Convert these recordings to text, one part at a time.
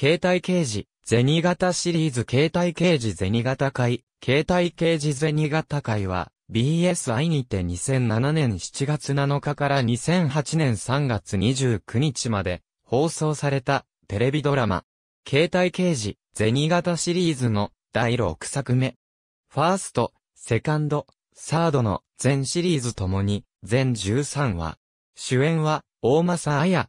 携帯刑事、銭型シリーズ携帯刑事銭型会、携帯刑事銭型会は、BSI にて2007年7月7日から2008年3月29日まで放送されたテレビドラマ、携帯刑事、銭型シリーズの第6作目。ファースト、セカンド、サードの全シリーズともに全13話。主演は、大政彩、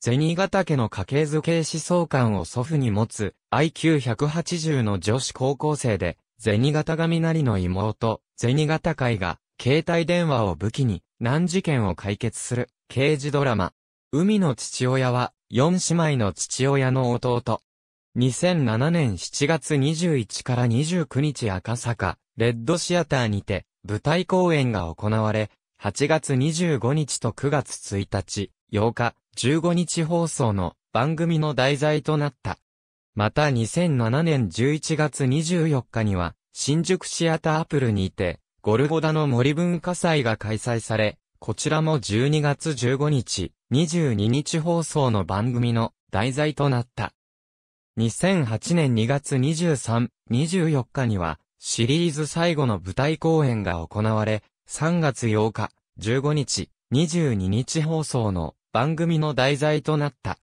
銭形家の家系図形思想観を祖父に持つ IQ180 の女子高校生で、銭形りの妹、銭形会が、携帯電話を武器に難事件を解決する刑事ドラマ。海の父親は4姉妹の父親の弟。2007年7月21から29日赤坂、レッドシアターにて舞台公演が行われ、8月25日と9月1日、8日、15日放送の番組の題材となった。また2007年11月24日には、新宿シアターアプルにて、ゴルゴダの森文化祭が開催され、こちらも12月15日、22日放送の番組の題材となった。2008年2月23、24日には、シリーズ最後の舞台公演が行われ、3月8日、15日、22日放送の番組の題材となった。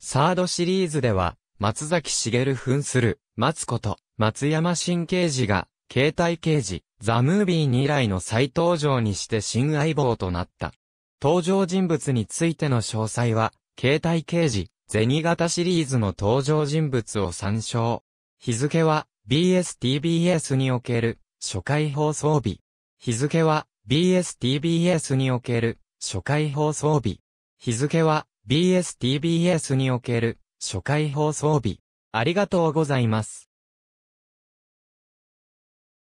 サードシリーズでは、松崎しげる扮する、松子と、松山新刑事が、携帯刑事、ザ・ムービーに以来の再登場にして新相棒となった。登場人物についての詳細は、携帯刑事、銭形シリーズの登場人物を参照。日付は、BSTBS における、初回放送日。日付は、BSTBS における、初回放送日。日付は BSTBS における初回放送日。ありがとうございます。